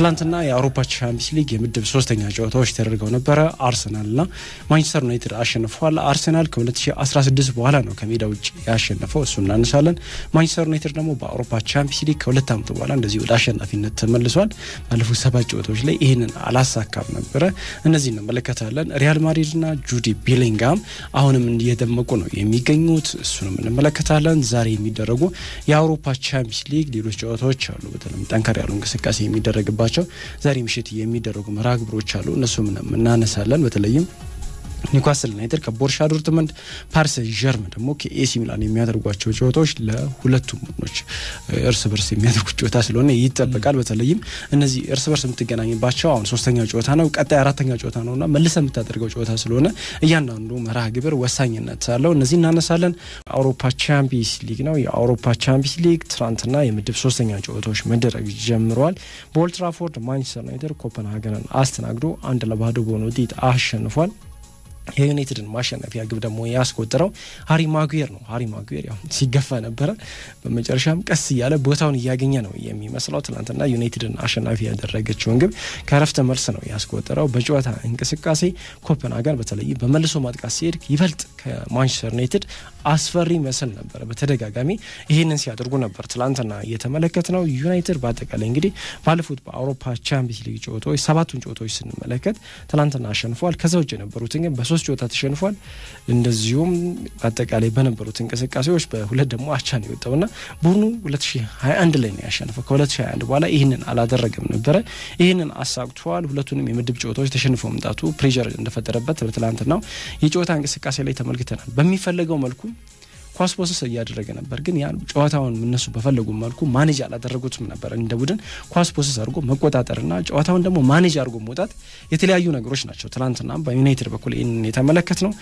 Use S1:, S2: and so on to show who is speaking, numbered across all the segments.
S1: ትላንትና የአውሮፓ ቻምፒየንስ ሊግ የምድብ ሶስተኛ ጨዋታዎች ተደርገው ነበረ። አርሰናልና ማንቸስተር ዩናይትድ አሸንፈዋል። አርሰናል ከ2016 በኋላ ነው ከሜዳ ውጭ ያሸነፈው፣ እሱ እናነሳለን። ማንቸስተር ዩናይትድ ደግሞ በአውሮፓ ቻምፒየንስ ሊግ ከሁለት ዓመት በኋላ እንደዚህ ወደ አሸናፊነት ተመልሷል። ባለፉት ሰባት ጨዋታዎች ላይ ይህንን አላሳካም ነበረ። እነዚህ እንመለከታለን። ሪያል ማድሪድና ጁዲ ቤሊንጋም አሁንም እየደመቁ ነው የሚገኙት፣ እሱንም እንመለከታለን። ዛሬ የሚደረጉ የአውሮፓ ቻምፒየንስ ሊግ ሌሎች ጨዋታዎች አሉ፣ በተለይ ጠንከር ያሉ እንቅስቃሴ የሚደረግባቸው ያለባቸው ዛሬ ምሽት የሚደረጉ መርሃ ግብሮች አሉ። እነሱም እናነሳለን። በተለይም ኒኳስል ዩናይትድ ከቦርሻ ዶርትመንድ፣ ፓርሰ ጀርም ደግሞ ከኤሲ ሚላን የሚያደርጓቸው ጨዋታዎች ለሁለቱም ቡድኖች እርስ በርስ የሚያደርጉት ጨዋታ ስለሆነ ይጠበቃል። በተለይም እነዚህ እርስ በርስ የምትገናኝባቸው አሁን ሶስተኛው ጨዋታ ነው፣ ቀጣይ አራተኛ ጨዋታ ነው እና መልሰ የምታደርገው ጨዋታ ስለሆነ እያንዳንዱ መርሃ ግብር ወሳኝነት አለው። እነዚህ እናነሳለን። አውሮፓ ቻምፒየንስ ሊግ ነው። የአውሮፓ ቻምፒየንስ ሊግ ትናንትና የምድብ ሶስተኛ ጨዋታዎች መደረግ ጀምረዋል። በኦልትራፎርድ ማንቸስተር ዩናይትድ ኮፐንሃገንን አስተናግዶ አንድ ለባዶ በሆነ ውጤት አሸንፏል። የዩናይትድን ማሸነፊያ ግብ ደግሞ ያስቆጠረው ሀሪ ማጉዌር ነው። ሀሪ ማጉዌር ያው ሲገፋ ነበረ። በመጨረሻም ቀስ እያለ ቦታውን እያገኘ ነው የሚመስለው። ትናንትና ዩናይትድን አሸናፊ ያደረገችውን ግብ ከረፍተ መልስ ነው ያስቆጠረው። በጨዋታ እንቅስቃሴ ኮፐንሃገን በተለይ በመልሶ ማጥቃት ሲሄድ ይበልጥ ከማንቸስተር ዩናይትድ አስፈሪ መስል ነበረ። በተደጋጋሚ ይህንን ሲያደርጉ ነበር ትላንትና እየተመለከት ነው። ዩናይትድ በአጠቃላይ እንግዲህ ባለፉት በአውሮፓ ቻምፒየንስ ሊግ ጨዋታዎች ሰባቱን ጨዋታዎች ስንመለከት ትላንትና አሸንፈዋል። ከዛ ውጭ የነበሩትን ግን በሶ በሶስት ጨዋታ ተሸንፏል። እንደዚሁም አጠቃላይ በነበሩት እንቅስቃሴዎች በሁለት ደግሞ አቻ ነው የወጣውና ቡድኑ 2021 ላይ ነው ያሸንፈው። ከ2021 በኋላ ይህንን አላደረገም ነበረ። ይህንን አሳክቷል። ሁለቱንም የምድብ ጨዋታዎች ተሸንፎ መምጣቱ ፕሬዠር እንደፈጠረበት በትላንትናው የጨዋታ እንቅስቃሴ ላይ ተመልክተናል። በሚፈለገው መልኩ ኳስ ፖሰስ እያደረገ ነበር፣ ግን ያን ጨዋታውን እነሱ በፈለጉ መልኩ ማኔጅ አላደረጉትም ነበር። እንደ ቡድን ኳስ ፖሰስ አድርጎ መቆጣጠርና ጨዋታውን ደግሞ ማኔጅ አድርጎ መውጣት የተለያዩ ነገሮች ናቸው። ትናንትና በዩናይትድ በኩል ይህንን የተመለከት ነው።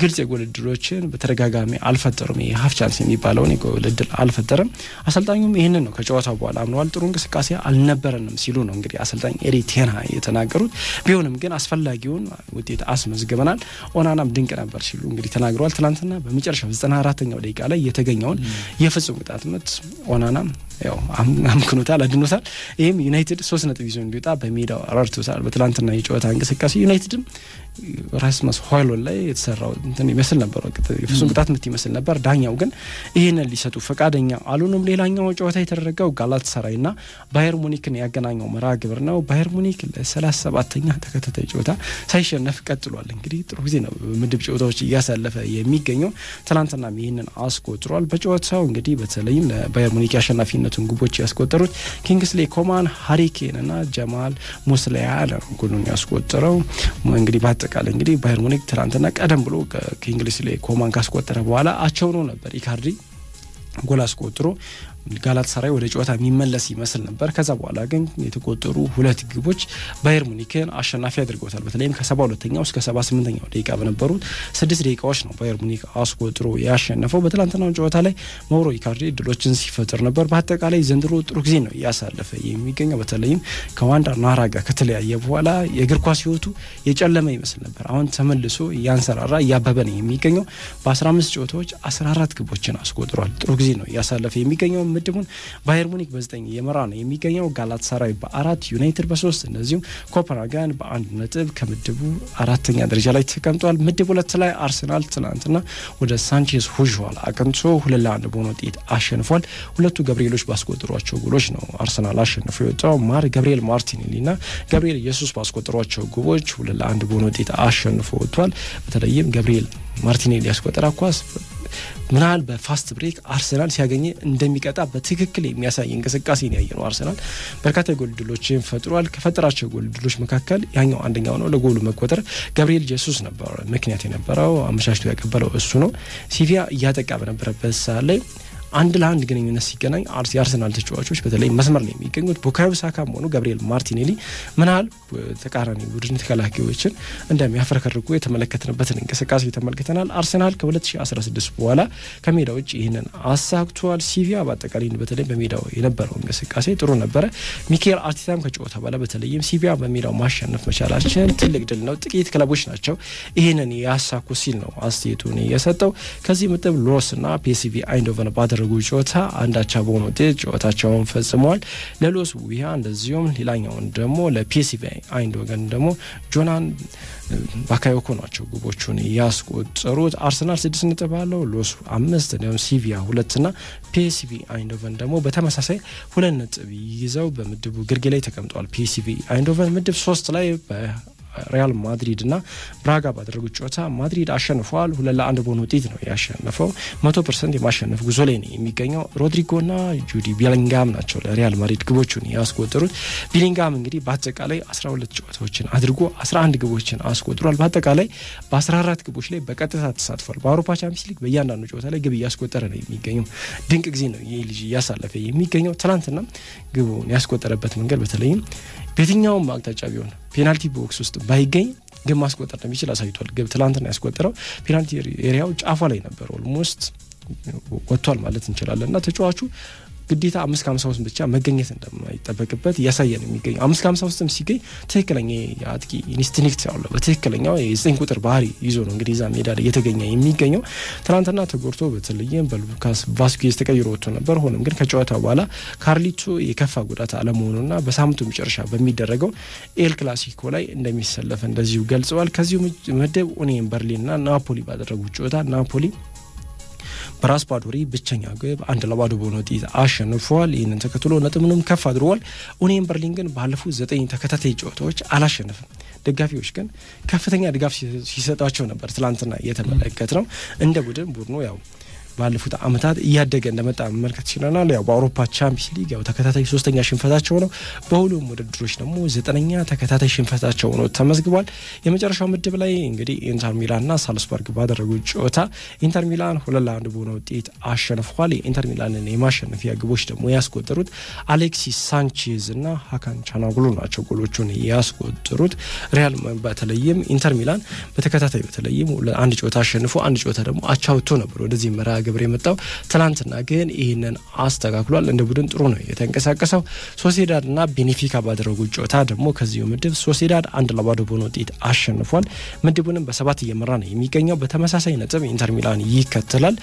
S1: ግልጽ የጎል እድሎችን በተደጋጋሚ አልፈጠሩም። ይሄ ሀፍ ቻንስ የሚባለውን የጎል እድል አልፈጠረም። አሰልጣኙም ይህንን ነው ከጨዋታው በኋላ አምነዋል። ጥሩ እንቅስቃሴ አልነበረንም ሲሉ ነው እንግዲህ አሰልጣኝ ኤሪ ቴና የተናገሩት። ቢሆንም ግን አስፈላጊውን ውጤት አስመዝግበናል፣ ኦናናም ድንቅ ነበር ሲሉ እንግዲህ ተናግረዋል። ትናንትና በመጨረሻው ዘጠና አራተኛ ሀያኛው ደቂቃ ላይ የተገኘውን የፍጹም ቅጣት ምት ኦናና ያው አምክኖታል፣ አድኖታል። ይህም ዩናይትድ ሶስት ነጥብ ይዞ እንዲወጣ በሜዳው ረድቶታል። በትላንትና የጨዋታ እንቅስቃሴ ዩናይትድም ራስመስ ሆይሉንድ ላይ የተሰራው እንትን ይመስል ነበር። ወቅት የፍጹም ቅጣት ምት ይመስል ነበር። ዳኛው ግን ይህንን ሊሰጡ ፈቃደኛ አሉንም ሌላኛው ጨዋታ የተደረገው ጋላት ሰራይና ባየር ሙኒክን ያገናኘው መራ ግብር ነው። ባየር ሙኒክ ለሰላሳ ሰባተኛ ተከታታይ ጨዋታ ሳይሸነፍ ቀጥሏል። እንግዲህ ጥሩ ጊዜ ነው ምድብ ጨዋታዎች እያሳለፈ የሚገኘው። ትናንትናም ይህንን አስቆጥሯል። በጨዋታው እንግዲህ በተለይም ለባየር ሙኒክ የአሸናፊነቱን ጉቦች ያስቆጠሩት ኪንግስሌ ኮማን፣ ሃሪኬን እና ጀማል ሙስሊያ ነው ጎሉን ያስቆጠረው እንግዲህ ያጠቃል። እንግዲህ ባየር ሙኒክ ትናንትና ቀደም ብሎ ከኪንግስሌ ኮማን ካስቆጠረ በኋላ አቻው ነው ነበር ኢካርዲ ጎል አስቆጥሮ ጋላታሳራይ ወደ ጨዋታ የሚመለስ ይመስል ነበር። ከዛ በኋላ ግን የተቆጠሩ ሁለት ግቦች ባየር ሙኒክን አሸናፊ አድርገውታል። በተለይም ከሰባ ሁለተኛው እስከ ሰባ ስምንተኛው ደቂቃ በነበሩት ስድስት ደቂቃዎች ነው ባየር ሙኒክ አስቆጥሮ ያሸነፈው። በትላንትናው ጨዋታ ላይ ማውሮ ኢካርዲ እድሎችን ሲፈጥር ነበር። በአጠቃላይ ዘንድሮ ጥሩ ጊዜ ነው እያሳለፈ የሚገኘው። በተለይም ከዋንዳ ናራ ጋር ከተለያየ በኋላ የእግር ኳስ ህይወቱ የጨለመ ይመስል ነበር። አሁን ተመልሶ እያንሰራራ እያበበ ነው የሚገኘው። በ15 ጨዋታዎች 14 ግቦችን አስቆጥሯል። ጥሩ ጊዜ ነው እያሳለፈ የሚገኘው። ምድቡን ባየር ሙኒክ በዘጠኝ 9 እየመራ ነው የሚገኘው። ጋላታሳራይ በአራት ዩናይትድ በሶስት እንደዚሁም ኮፐንሃገን በአንድ ነጥብ ከምድቡ አራተኛ ደረጃ ላይ ተቀምጧል። ምድብ ሁለት ላይ አርሰናል ትናንትና ወደ ሳንቼዝ ሁዥዋል አቅንቶ ሁለት ለአንድ በሆነ ውጤት አሸንፏል። ሁለቱ ገብርኤሎች ባስቆጠሯቸው ጎሎች ነው አርሰናል አሸንፎ የወጣው። ማር ገብርኤል ማርቲኔሊና ገብርኤል ኢየሱስ ባስቆጠሯቸው ጎቦች ሁለት ለአንድ በሆነ ውጤት አሸንፎ ወጥቷል። በተለይም ገብርኤል ማርቲኔሊ ያስቆጠራ ኳስ ምናል በፋስት ብሬክ አርሰናል ሲያገኝ እንደሚቀጣ በትክክል የሚያሳይ እንቅስቃሴ ነው ያየነው። አርሰናል በርካታ የጎል ድሎችን ፈጥሯል። ከፈጠራቸው ጎል ድሎች መካከል ያኛው አንደኛው ነው። ለጎሉ መቆጠር ገብርኤል ጀሱስ ነበር ምክንያት የነበረው አመቻችቶ ያቀበለው እሱ ነው። ሲቪያ እያጠቃ በነበረበት ሰዓት ላይ አንድ ለአንድ ግንኙነት ሲገናኝ የአርሰናል ተጫዋቾች በተለይ መስመር ላይ የሚገኙት ቡካዮ ሳካም ሆኑ ገብርኤል ማርቲኔሊ ምናል ተቃራኒ ቡድን ተከላካዮችን እንደሚያፈረከርጉ የተመለከትንበትን እንቅስቃሴ ተመልክተናል። አርሰናል ከ2016 በኋላ ከሜዳ ውጭ ይህንን አሳክቷል። ሲቪያ በአጠቃላይ በተለይ በሜዳው የነበረው እንቅስቃሴ ጥሩ ነበረ። ሚካኤል አርቴታም ከጨዋታ በኋላ በተለይም ሲቪያ በሜዳው ማሸነፍ መቻላችን ትልቅ ድል ነው፣ ጥቂት ክለቦች ናቸው ይህንን ያሳኩ ሲል ነው አስተያየቱን የሰጠው። ከዚህ ምጥብ ሎስ እና ፒኤስቪ አይንዶቨን ባደረ ባደረጉ ጨዋታ አንዳቻ አቻ በሆነ ውጤት ጨዋታቸውን ፈጽመዋል። ለሎስ ውያ እንደዚሁም ሌላኛውን ደግሞ ለፒኤስቪ ወገን ደግሞ ጆናን ባካዮኮ ናቸው ግቦቹን ያስቆጠሩት። አርሰናል ስድስት ነጥብ አለው፣ ሎስ አምስት እንዲሁም ሲቪያ ሁለትና ፒኤስቪ አይንዶቨን ደግሞ በተመሳሳይ ሁለት ነጥብ ይዘው በምድቡ ግርጌ ላይ ተቀምጠዋል። ፒኤስቪ አይንዶቨን ምድብ ሶስት ላይ ሪያል ማድሪድ እና ብራጋ ባደረጉት ጨዋታ ማድሪድ አሸንፏል። ሁለት ለአንድ በሆነ ውጤት ነው ያሸነፈው። መቶ ፐርሰንት የማሸነፍ ጉዞ ላይ ነው የሚገኘው። ሮድሪጎና ጁዲ ቢሊንጋም ናቸው ለሪያል ማድሪድ ግቦቹን ያስቆጠሩት። ቢሊንጋም እንግዲህ በአጠቃላይ 12 ጨዋታዎችን አድርጎ 11 ግቦችን አስቆጥሯል። በአጠቃላይ በ14 ግቦች ላይ በቀጥታ ተሳትፏል። በአውሮፓ ቻምፒዮንስ ሊግ በእያንዳንዱ ጨዋታ ላይ ግብ እያስቆጠረ ነው የሚገኘው። ድንቅ ጊዜ ነው ይህ ልጅ እያሳለፈ የሚገኘው። ትናንትና ግቡን ያስቆጠረበት መንገድ በተለይም በየትኛውም አቅጣጫ ቢሆን ፔናልቲ ቦክስ ውስጥ ባይገኝ ግን ማስቆጠር እንደሚችል አሳይቷል። ግብ ትላንትና ያስቆጠረው ፔናልቲ ኤሪያው ጫፏ ላይ ነበር ኦልሞስት ወጥቷል ማለት እንችላለን እና ተጫዋቹ ግዴታ አምስት ከሀምሳ ውስጥ ብቻ መገኘት እንደማይጠበቅበት እያሳየ ነው የሚገኘው። አምስት ከሀምሳ ውስጥም ሲገኝ ትክክለኛ የአጥቂ ኢንስቲንክት ያለው በትክክለኛው የዘጠኝ ቁጥር ባህሪ ይዞ ነው እንግዲህ ዛ ሜዳ ላይ የተገኘ የሚገኘው። ትናንትና ተጎርቶ በተለይም በሉካስ ቫስኩዝ ተቀይሮ ወጥቶ ነበር። ሆኖም ግን ከጨዋታ በኋላ ካርሊቶ የከፋ ጉዳት አለመሆኑና በሳምንቱ መጨረሻ በሚደረገው ኤል ክላሲኮ ላይ እንደሚሰለፍ እንደዚሁ ገልጸዋል። ከዚሁ መደብ ኦኔን በርሊንና ናፖሊ ባደረጉት ጨዋታ ናፖሊ በራስ ባዶሪ ብቸኛ ግብ አንድ ለባዶ በሆነ ውጤት አሸንፏል። ይህንን ተከትሎ ነጥቡንም ከፍ አድርጓል። ኡኒየን በርሊን ግን ባለፉት ዘጠኝ ተከታታይ ጨዋታዎች አላሸነፍም። ደጋፊዎች ግን ከፍተኛ ድጋፍ ሲሰጣቸው ነበር። ትላንትና እየተመለከት ነው እንደ ቡድን ቡድኑ ያው ባለፉት አመታት እያደገ እንደመጣ መመልከት ችለናል። ያው በአውሮፓ ቻምፒንስ ሊግ ያው ተከታታይ ሶስተኛ ሽንፈታቸው ነው። በሁሉም ውድድሮች ደግሞ ዘጠነኛ ተከታታይ ሽንፈታቸው ነው ተመዝግቧል። የመጨረሻው ምድብ ላይ እንግዲህ ኢንተር ሚላን ና ሳልስበርግ ባደረጉ ጨዋታ ኢንተር ሚላን ሁለት ለአንድ በሆነ ውጤት አሸንፏል። የኢንተር ሚላንን የማሸነፊያ ግቦች ደግሞ ያስቆጠሩት አሌክሲስ ሳንቼዝ እና ሀካን ቻናጉሎ ናቸው ጎሎቹን ያስቆጠሩት። ሪያል በተለይም ኢንተር ሚላን በተከታታይ በተለይም አንድ ጨዋታ አሸንፎ አንድ ጨዋታ ደግሞ አቻውቶ ነበር ወደዚህ መራ ግብር የመጣው ትናንትና ግን ይህንን አስተካክሏል። እንደ ቡድን ጥሩ ነው የተንቀሳቀሰው። ሶሴዳድ እና ቤኔፊካ ባደረጉት ጨዋታ ደግሞ ከዚሁ ምድብ ሶሴዳድ አንድ ለባዶ በሆነ ውጤት አሸንፏል። ምድቡንም በሰባት እየመራ ነው የሚገኘው። በተመሳሳይ ነጥብ ኢንተር ሚላን ይከተላል።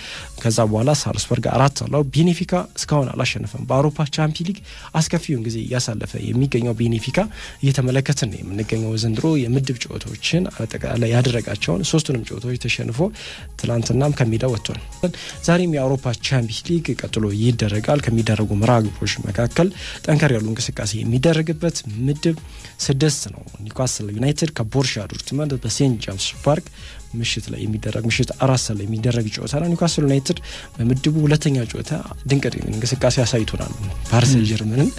S1: ከዛ በኋላ ሳልስበርግ አራት አለው። ቤኔፊካ እስካሁን አላሸነፈም። በአውሮፓ ቻምፒ ሊግ አስከፊውን ጊዜ እያሳለፈ የሚገኘው ቤኔፊካ እየተመለከትን ነው የምንገኘው። ዘንድሮ የምድብ ጨዋታዎችን አጠቃላይ ያደረጋቸውን ሶስቱንም ጨዋታዎች ተሸንፎ ትላንትናም ከሜዳ ወጥቷል። ዛሬም የአውሮፓ ቻምፒየንስ ሊግ ቀጥሎ ይደረጋል። ከሚደረጉ መርሃ ግብሮች መካከል ጠንከር ያሉ እንቅስቃሴ የሚደረግበት ምድብ ስድስት ነው። ኒውካስል ዩናይትድ ከቦርሻ ዶርትመንድ በሴንት ጃምስ ፓርክ ምሽት ላይ የሚደረግ ምሽት አራት ሰዓት ላይ የሚደረግ ጨዋታ ነው። ኒውካስል ዩናይትድ በምድቡ ሁለተኛ ጨዋታ ድንቅ እንቅስቃሴ አሳይቶናል። ፓሪስ ጀርመንን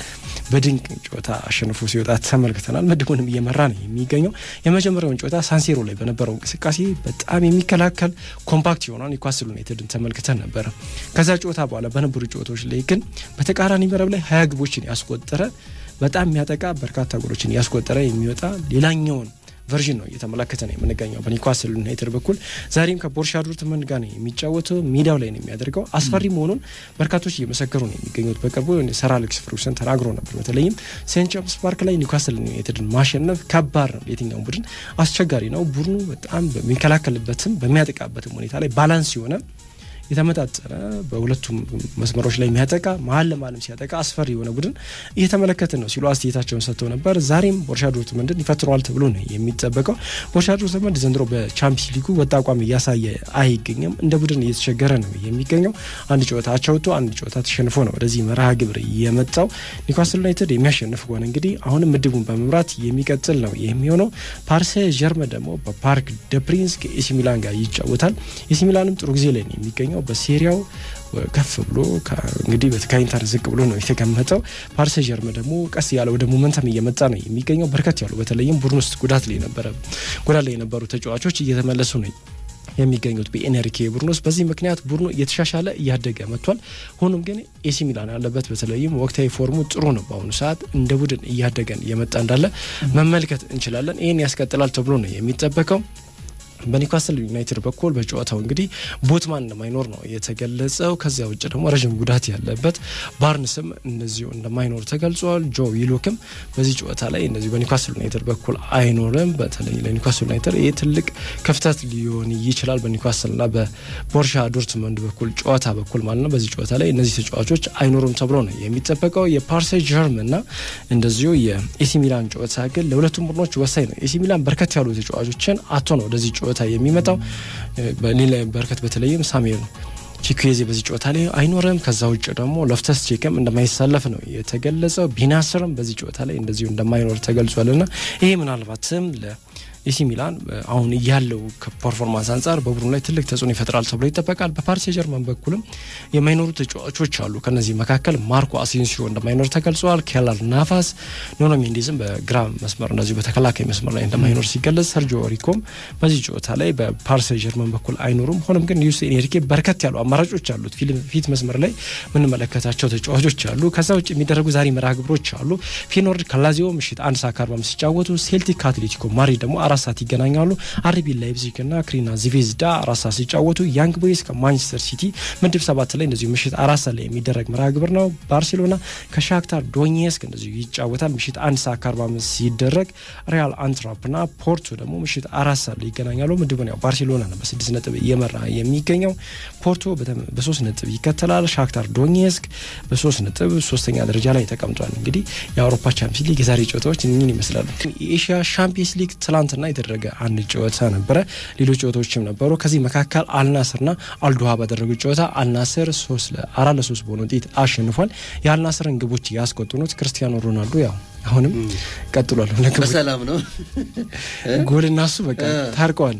S1: በድንቅ ጨዋታ አሸንፎ ሲወጣ ተመልክተናል። ምድቡንም እየመራ ነው የሚገኘው። የመጀመሪያውን ጨዋታ ሳንሴሮ ላይ በነበረው እንቅስቃሴ በጣም የሚከላከል ኮምፓክት የሆነ ኒውካስል ዩናይትድን ተመልክተን ነበረ። ከዛ ጨዋታ በኋላ በነበሩ ጨዋታዎች ላይ ግን በተቃራኒ መረብ ላይ ሀያ ግቦችን ያስቆጠረ በጣም የሚያጠቃ በርካታ ጎሎችን ያስቆጠረ የሚወጣ ሌላኛውን ቨርዥን ነው እየተመለከተ ነው የምንገኘው በኒኳስል ዩናይትድ በኩል ዛሬም ከቦርሻ ዶርትመንድ ጋር ነው የሚጫወተው። ሜዳው ላይ ነው የሚያደርገው። አስፈሪ መሆኑን በርካቶች እየመሰከሩ ነው የሚገኙት። በቅርቡ ሰር አሌክስ ፈርጉሰን ተናግሮ ነበር። በተለይም ሴንት ጄምስ ፓርክ ላይ ኒኳስል ዩናይትድን ማሸነፍ ከባድ ነው፣ የትኛውን ቡድን አስቸጋሪ ነው። ቡድኑ በጣም በሚከላከልበትም በሚያጠቃበትም ሁኔታ ላይ ባላንስ የሆነ የተመጣጠረ በሁለቱም መስመሮች ላይ የሚያጠቃ መሀል ለመሀልም ሲያጠቃ አስፈሪ የሆነ ቡድን እየተመለከትን ነው ሲሉ አስተያየታቸውን ሰጥተው ነበር። ዛሬም ቦርሻ ዶርትመንድን ይፈትረዋል ተብሎ ነው የሚጠበቀው። ቦርሻ ዶርትመንድ ዘንድሮ በቻምፒየንስ ሊጉ ወጥ አቋም እያሳየ አይገኝም። እንደ ቡድን እየተቸገረ ነው የሚገኘው። አንድ ጨዋታ አቻ ወጥቶ አንድ ጨዋታ ተሸንፎ ነው ወደዚህ መርሃ ግብር የመጣው። ኒውካስል ዩናይትድ የሚያሸንፍ ከሆነ እንግዲህ አሁንም ምድቡን በመምራት የሚቀጥል ነው የሚሆነው። ፓርሰ ጀርመ ደግሞ በፓርክ ደ ፕሪንስ ከኤሲ ሚላን ጋር ይጫወታል። ኤሲ ሚላንም ጥሩ ጊዜ ላይ ነው የሚገኘው። በሴሪያው ከፍ ብሎ እንግዲህ ከኢንተር ዝቅ ብሎ ነው የተቀመጠው። ፓሪስ ጀርመ ደግሞ ቀስ ያለ ወደ ሞመንተም እየመጣ ነው የሚገኘው። በርከት ያሉ በተለይም ቡድን ውስጥ ጉዳት ላይ ነበረ ጉዳት ላይ የነበሩ ተጫዋቾች እየተመለሱ ነው የሚገኙት በኤነሪኬ ቡድን ውስጥ። በዚህ ምክንያት ቡድኑ እየተሻሻለ እያደገ መጥቷል። ሆኖም ግን ኤሲ ሚላን ያለበት በተለይም ወቅታዊ ፎርሙ ጥሩ ነው። በአሁኑ ሰዓት እንደ ቡድን እያደገን እየመጣ እንዳለ መመልከት እንችላለን። ይህን ያስቀጥላል ተብሎ ነው የሚጠበቀው። በኒውካስል ዩናይትድ በኩል በጨዋታው እንግዲህ ቦትማን እንደማይኖር ነው የተገለጸው። ከዚያ ውጭ ደግሞ ረዥም ጉዳት ያለበት ባርንስም እንደዚሁ እንደማይኖር ተገልጿል። ጆ ዊሎክም በዚህ ጨዋታ ላይ እንደዚሁ በኒውካስል ዩናይትድ በኩል አይኖርም። በተለይ ለኒውካስል ዩናይትድ ይህ ትልቅ ክፍተት ሊሆን ይችላል። በኒውካስልና በቦርሻ ዶርትመንድ በኩል ጨዋታ በኩል ማለት ነው። በዚህ ጨዋታ ላይ እነዚህ ተጫዋቾች አይኖሩም ተብሎ ነው የሚጠበቀው። የፓርሴ ጀርምና እንደዚሁ የኤሲ ሚላን ጨዋታ ግን ለሁለቱም ቡድኖች ወሳኝ ነው። ኤሲ ሚላን በርከት ያሉ ተጫዋቾችን አቶ ነው ወደዚህ ጨዋታ ጨዋታ የሚመጣው በሌላ በርከት በተለይም ሳሜር ነው። ቺኩዌዜ በዚህ ጨዋታ ላይ አይኖርም። ከዛ ውጭ ደግሞ ሎፍተስ ቼክም እንደማይሳለፍ ነው የተገለጸው። ቢናስርም በዚህ ጨዋታ ላይ እንደዚሁ እንደማይኖር ተገልጿል ና ይሄ ምናልባትም ኤሲ ሚላን አሁን ያለው ከፐርፎርማንስ አንጻር በቡድኑ ላይ ትልቅ ተጽዕኖ ይፈጥራል ተብሎ ይጠበቃል። በፓሪስ ጀርመን በኩልም የማይኖሩ ተጫዋቾች አሉ። ከነዚህ መካከል ማርኮ አሴንሲዮ እንደማይኖር ተገልጿል። ኬለር ናፋስ፣ ኖኖ ሜንዴዝም በግራ መስመር እንደዚሁ በተከላካይ መስመር ላይ እንደማይኖር ሲገለጽ፣ ሰርጂዮ ሪኮም በዚህ ጨዋታ ላይ በፓሪስ ጀርመን በኩል አይኖሩም። ሆኖም ግን ዩስ ኤንሪኬ በርከት ያሉ አማራጮች አሉት። ፊት መስመር ላይ የምንመለከታቸው ተጫዋቾች አሉ። ከዛ ውጭ የሚደረጉ ዛሬ መርሃ ግብሮች አሉ። ፌኖርድ ከላዚዮ ምሽት አንድ ሰዓት ከአርባ አምስት ሲጫወቱ ሴልቲክ ከአትሌቲኮ ማድሪድ ደግሞ ደግሞ አራት ሰዓት ይገናኛሉ። አርቢ ላይፕዚግ ና ክሪና ዚቬዝዳ አራት ሰዓት ሲጫወቱ ያንግ ቦይስ ከማንቸስተር ሲቲ ምድብ ሰባት ላይ እንደዚሁ ምሽት አራት ሰዓት ላይ የሚደረግ መርሃ ግብር ነው። ባርሴሎና ከሻክታር ዶኔስክ እንደዚሁ ይጫወታል። ምሽት አንድ ሰዓት ከአርባ አምስት ሲደረግ ሪያል አንትራፕ ና ፖርቶ ደግሞ ምሽት አራት ሰዓት ላይ ይገናኛሉ። ምድቡን ያው ባርሴሎና ነው በስድስት ነጥብ እየመራ የሚገኘው። ፖርቶ በሶስት ነጥብ ይከተላል። ሻክታር ዶኔስክ በሶስት ነጥብ ሶስተኛ ደረጃ ላይ ተቀምጧል። እንግዲህ የአውሮፓ ቻምፒየንስ ሊግ የዛሬ ጨዋታዎች እኝን ይመስላሉ። የኤሽያ ቻምፒየንስ ሊግ ትላ ትናንትና የተደረገ አንድ ጨዋታ ነበረ። ሌሎች ጨዋታዎችም ነበሩ። ከዚህ መካከል አልናስርና አልዱሃ ባደረጉት ጨዋታ አልናስር አራት ለሶስት በሆነ ውጤት አሸንፏል። የአልናስርን ግቦች ያስቆጥኑት ክርስቲያኖ ሮናልዶ ያው አሁንም ቀጥሏል። በሰላም ነው ጎል እናሱ በቃ ታርቀዋል።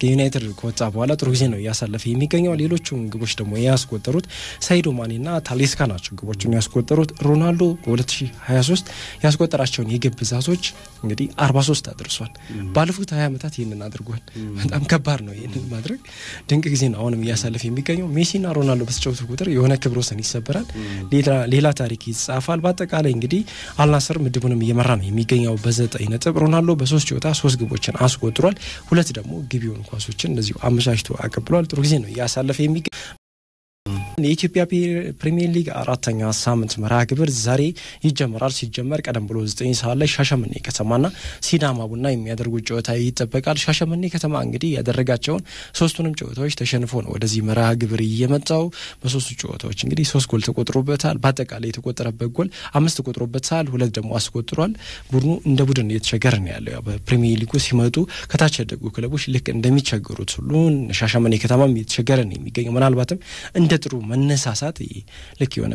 S1: ከዩናይትድ ከወጣ በኋላ ጥሩ ጊዜ ነው እያሳለፈ የሚገኘው። ሌሎች ግቦች ደግሞ ያስቆጠሩት ሳይዶ ማኔና ታሌስካ ናቸው ግቦቹን ያስቆጠሩት። ሮናልዶ በ2023 ያስቆጠራቸውን የግብ ብዛቶች እንግዲህ 43 አድርሷል። ባለፉት 20 ዓመታት ይህንን አድርጓል። በጣም ከባድ ነው ይህንን ማድረግ። ድንቅ ጊዜ ነው አሁንም እያሳለፈ የሚገኘው። ሜሲና ሮናልዶ በተጫወቱ ቁጥር የሆነ ክብረ ወሰን ይሰበራል፣ ሌላ ታሪክ ይጻፋል። በአጠቃላይ እንግዲህ አልናስር ምድቡንም እየመራ ነው የሚገኘው በ9 ነጥብ ሮናልዶ በሶስት ጨዋታ ሶስት ግቦችን አስቆጥሯል። ሁለት ደግሞ ግቢ የሆኑ ኳሶችን እንደዚሁ አመቻችቶ አቀብሏል። ጥሩ ጊዜ ነው እያሳለፈ የሚገ የኢትዮጵያ ፕሪሚየር ሊግ አራተኛ ሳምንት መርሃ ግብር ዛሬ ይጀመራል። ሲጀመር ቀደም ብሎ ዘጠኝ ሰዓት ላይ ሻሸመኔ ከተማና ሲዳማ ቡና የሚያደርጉት ጨዋታ ይጠበቃል። ሻሸመኔ ከተማ እንግዲህ ያደረጋቸውን ሶስቱንም ጨዋታዎች ተሸንፎ ነው ወደዚህ መርሃ ግብር እየመጣው። በሶስቱ ጨዋታዎች እንግዲህ ሶስት ጎል ተቆጥሮበታል። በአጠቃላይ የተቆጠረበት ጎል አምስት ተቆጥሮበታል፣ ሁለት ደግሞ አስቆጥሯል። ቡድኑ እንደ ቡድን እየተቸገረ ነው ያለው። በፕሪሚየር ሊጉ ሲመጡ ከታች ያደጉ ክለቦች ልክ እንደሚቸገሩት ሁሉ ሻሸመኔ ከተማም እየተቸገረ ነው የሚገኘው ምናልባትም እንደ ጥሩ መነሳሳት ልክ የሆነ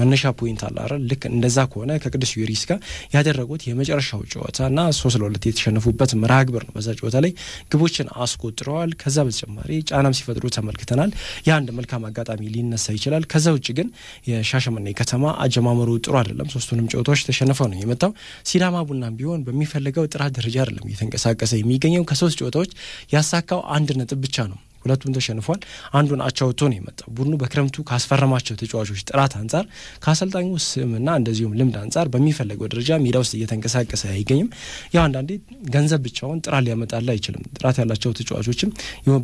S1: መነሻ ፖይንት አለ አይደል? ልክ እንደዛ ከሆነ ከቅዱስ ዩሪስ ጋር ያደረጉት የመጨረሻው ጨዋታ እና ሶስት ለሁለት የተሸነፉበት መርሃ ግብር ነው። በዛ ጨዋታ ላይ ግቦችን አስቆጥረዋል። ከዛ በተጨማሪ ጫናም ሲፈጥሩ ተመልክተናል። የአንድ መልካም አጋጣሚ ሊነሳ ይችላል። ከዛ ውጭ ግን የሻሸመኔ ከተማ አጀማመሩ ጥሩ አይደለም። ሶስቱንም ጨዋታዎች ተሸንፈው ነው የመጣው። ሲዳማ ቡናም ቢሆን በሚፈልገው ጥራት ደረጃ አይደለም እየተንቀሳቀሰ የሚገኘው ከሶስት ጨዋታዎች ያሳካው አንድ ነጥብ ብቻ ነው። ሁለቱም ተሸንፏል። አንዱን አቻውቶ ወጥቶ ነው የመጣው። ቡድኑ በክረምቱ ካስፈረማቸው ተጫዋቾች ጥራት አንጻር ከአሰልጣኙ ስምና እንደዚሁም ልምድ አንጻር በሚፈለገው ደረጃ ሜዳ ውስጥ እየተንቀሳቀሰ አይገኝም። ያው አንዳንዴ ገንዘብ ብቻውን ጥራት ሊያመጣል አይችልም። ጥራት ያላቸው ተጫዋቾችም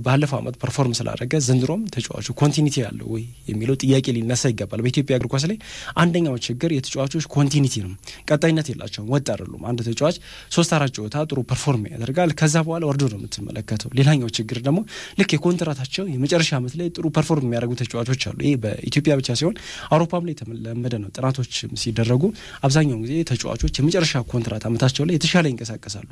S1: ባለፈው ዓመት ፐርፎርም ስላደረገ ዘንድሮም ተጫዋቹ ኮንቲኒቲ ያለው ወይ የሚለው ጥያቄ ሊነሳ ይገባል። በኢትዮጵያ እግር ኳስ ላይ አንደኛው ችግር የተጫዋቾች ኮንቲኒቲ ነው። ቀጣይነት የላቸውም። ወጥ አይደሉም። አንድ ተጫዋች ሶስት አራት ጨዋታ ጥሩ ፐርፎርም ያደርጋል። ከዛ በኋላ ወርዶ ነው የምትመለከተው። ሌላኛው ችግር ደግሞ ልክ በኮንትራታቸው የመጨረሻ ዓመት ላይ ጥሩ ፐርፎርም የሚያደርጉ ተጫዋቾች አሉ። ይሄ በኢትዮጵያ ብቻ ሲሆን አውሮፓም ላይ የተለመደ ነው። ጥናቶች ሲደረጉ አብዛኛውን ጊዜ ተጫዋቾች የመጨረሻ ኮንትራት ዓመታቸው ላይ የተሻለ ይንቀሳቀሳሉ።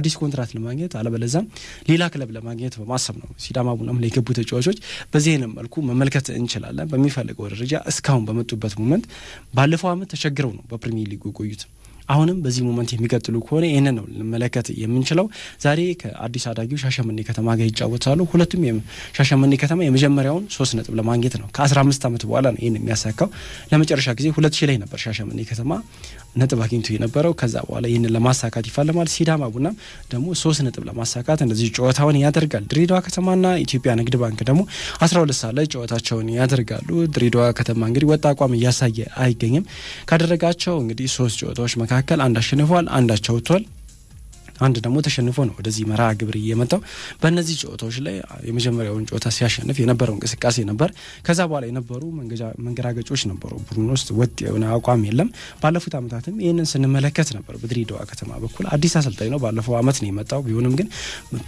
S1: አዲስ ኮንትራት ለማግኘት አለበለዛም ሌላ ክለብ ለማግኘት በማሰብ ነው። ሲዳማ ቡናም ላይ የገቡ ተጫዋቾች በዚህ አይነት መልኩ መመልከት እንችላለን። በሚፈልገው ደረጃ እስካሁን በመጡበት ሞመንት ባለፈው ዓመት ተቸግረው ነው በፕሪሚየር ሊጉ የቆዩት። አሁንም በዚህ ሞመንት የሚቀጥሉ ከሆነ ይህንን ነው ልንመለከት የምንችለው። ዛሬ ከአዲስ አዳጊው ሻሸመኔ ከተማ ጋር ይጫወታሉ። ሁለቱም ሻሸመኔ ከተማ የመጀመሪያውን ሶስት ነጥብ ለማግኘት ነው ከ15 ዓመት በኋላ ነው ይህን የሚያሳካው። ለመጨረሻ ጊዜ ሁለት ሺህ ላይ ነበር ሻሸመኔ ከተማ ነጥብ አግኝቶ የነበረው ከዛ በኋላ ይህንን ለማሳካት ይፋለማል። ሲዳማ ቡናም ደግሞ ሶስት ነጥብ ለማሳካት እንደዚህ ጨዋታውን ያደርጋል። ድሬዳዋ ከተማና ኢትዮጵያ ንግድ ባንክ ደግሞ አስራ ሁለት ሰዓት ላይ ጨዋታቸውን ያደርጋሉ። ድሬዳዋ ከተማ እንግዲህ ወጥ አቋም እያሳየ አይገኝም። ካደረጋቸው እንግዲህ ሶስት ጨዋታዎች መካከል አንድ አሸንፏል፣ አንድ አቻ ወጥቷል። አንድ ደግሞ ተሸንፎ ነው ወደዚህ መርሃ ግብር እየመጣው በእነዚህ ጨዋታዎች ላይ የመጀመሪያውን ጨዋታ ሲያሸንፍ የነበረው እንቅስቃሴ ነበር። ከዛ በኋላ የነበሩ መንገራገጮች ነበሩ። ቡድን ውስጥ ወጥ የሆነ አቋም የለም። ባለፉት ዓመታትም ይህንን ስንመለከት ነበር። በድሬዳዋ ከተማ በኩል አዲስ አሰልጣኝ ነው፣ ባለፈው ዓመት ነው የመጣው። ቢሆንም ግን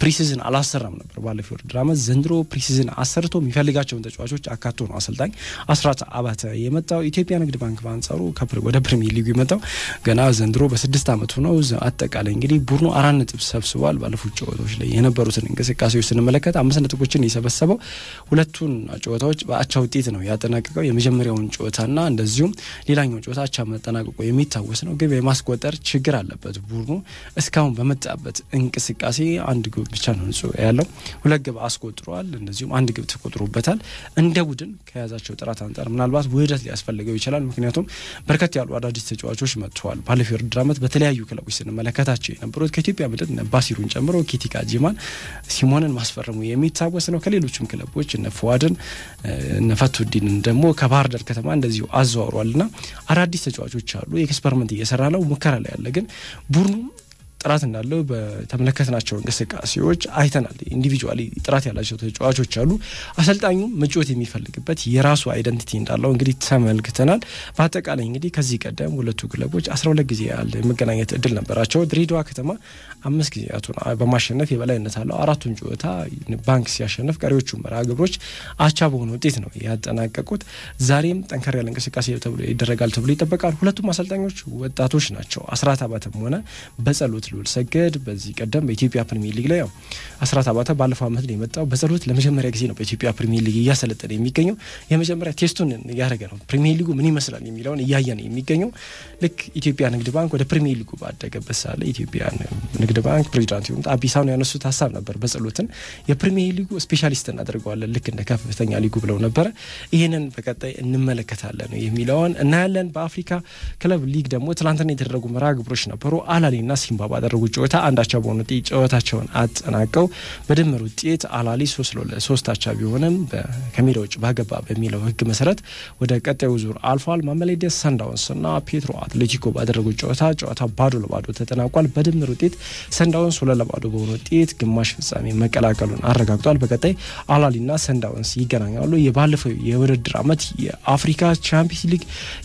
S1: ፕሪሲዝን አላሰራም ነበር ባለፈው ውድድር ዓመት። ዘንድሮ ፕሪሲዝን አሰርቶ የሚፈልጋቸውን ተጫዋቾች አካቶ ነው አሰልጣኝ አስራት አባተ የመጣው። ኢትዮጵያ ንግድ ባንክ በአንጻሩ ወደ ፕሪሚየር ሊጉ የመጣው ገና ዘንድሮ በስድስት ዓመቱ ነው። አጠቃላይ እንግዲህ ቡድኑ አራት ነጥብ ሰብስቧል። ባለፉት ጨዋታዎች ላይ የነበሩትን እንቅስቃሴዎች ስንመለከት አምስት ነጥቦችን የሰበሰበው ሁለቱን ጨዋታዎች በአቻ ውጤት ነው ያጠናቀቀው። የመጀመሪያውን ጨዋታና እንደዚሁም ሌላኛው ጨዋታ አቻ መጠናቀቁ የሚታወስ ነው። ግን የማስቆጠር ችግር አለበት ቡድኑ እስካሁን በመጣበት እንቅስቃሴ አንድ ግብ ብቻ ነው ንጹ ያለው፣ ሁለት ግብ አስቆጥሯል። እንደዚሁም አንድ ግብ ተቆጥሮበታል። እንደ ቡድን ከያዛቸው ጥራት አንጻር ምናልባት ውህደት ሊያስፈልገው ይችላል። ምክንያቱም በርከት ያሉ አዳዲስ ተጫዋቾች መጥተዋል። ባለፈው የውድድር ዓመት በተለያዩ ክለቦች ስንመለከታቸው የነበሩት የኢትዮጵያ ምድር ባሲሩን ጨምሮ ኪቲካ ጂማን፣ ሲሞንን ማስፈረሙ የሚታወስ ነው። ከሌሎችም ክለቦች እነ ፉዋድን እነ ፈቱዲንን ደግሞ ከባህር ዳር ከተማ እንደዚሁ አዘዋውሯልና አዳዲስ ተጫዋቾች አሉ። ኤክስፐሪመንት እየሰራ ነው፣ ሙከራ ላይ ያለ ግን ቡድኑ ጥራት እንዳለው በተመለከትናቸው እንቅስቃሴዎች አይተናል። ኢንዲቪጁዋሊ ጥራት ያላቸው ተጫዋቾች አሉ። አሰልጣኙ መጫወት የሚፈልግበት የራሱ አይደንቲቲ እንዳለው እንግዲህ ተመልክተናል። በአጠቃላይ እንግዲህ ከዚህ ቀደም ሁለቱ ክለቦች 12 ጊዜ ያህል የመገናኘት እድል ነበራቸው። ድሬዳዋ ከተማ አምስት ጊዜያቱን በማሸነፍ የበላይነት አለው። አራቱን ጨዋታ ባንክ ሲያሸነፍ፣ ቀሪዎቹ መርሃ ግብሮች አቻ በሆነ ውጤት ነው ያጠናቀቁት። ዛሬም ጠንከር ያለ እንቅስቃሴ ይደረጋል ተብሎ ይጠበቃል። ሁለቱም አሰልጣኞች ወጣቶች ናቸው። አስራት አባተም ሆነ በጸሎት ልዑል ሰገድ በዚህ ቀደም በኢትዮጵያ ፕሪሚየር ሊግ ላይ ያው አስራት አባተ ባለፈው አመት ነው የመጣው። በጸሎት ለመጀመሪያ ጊዜ ነው በኢትዮጵያ ፕሪሚየር ሊግ እያሰለጠነ የሚገኘው። የመጀመሪያ ቴስቱን እያደረገ ነው። ፕሪሚየር ሊጉ ምን ይመስላል የሚለውን እያየ ነው የሚገኘው። ልክ ኢትዮጵያ ንግድ ባንክ ወደ ፕሪሚየር ሊጉ ባደገበት ሳለ ኢትዮጵያ ንግድ ባንክ ፕሬዚዳንት አቢሳ ነው ያነሱት ሀሳብ ነበር። በጸሎትን የፕሪሚየር ሊጉ ስፔሻሊስት እናደርገዋለን ልክ እንደ ከፍተኛ ሊጉ ብለው ነበረ። ይህንን በቀጣይ እንመለከታለን የሚለውን እናያለን። በአፍሪካ ክለብ ሊግ ደግሞ ትላንትና የተደረጉ መርሃ ግብሮች ነበሩ። አላሌና ሲምባባ ባደረጉት ጨዋታ አንዳቻ አቻ በሆነ ውጤት ጨዋታቸውን አጠናቀው በድምር ውጤት አላሊ ሶስት አቻ ቢሆንም ከሜዳ ውጭ ባገባ በሚለው ህግ መሰረት ወደ ቀጣዩ ዙር አልፏል። ማሜሎዲ ሰንዳውንስ እና ፔትሮ አትሌቲኮ ባደረጉት ጨዋታ ጨዋታ ባዶ ለባዶ ተጠናቋል። በድምር ውጤት ሰንዳውንስ ሁለት ለባዶ በሆነ ውጤት ግማሽ ፍጻሜ መቀላቀሉን አረጋግጧል። በቀጣይ አላሊና ሰንዳውንስ ይገናኛሉ። የባለፈው የውድድር ዓመት የአፍሪካ ቻምፒየንስ ሊግ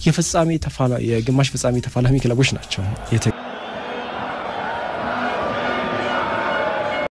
S1: የፍጻሜ የግማሽ ፍጻሜ ተፋላሚ ክለቦች ናቸው።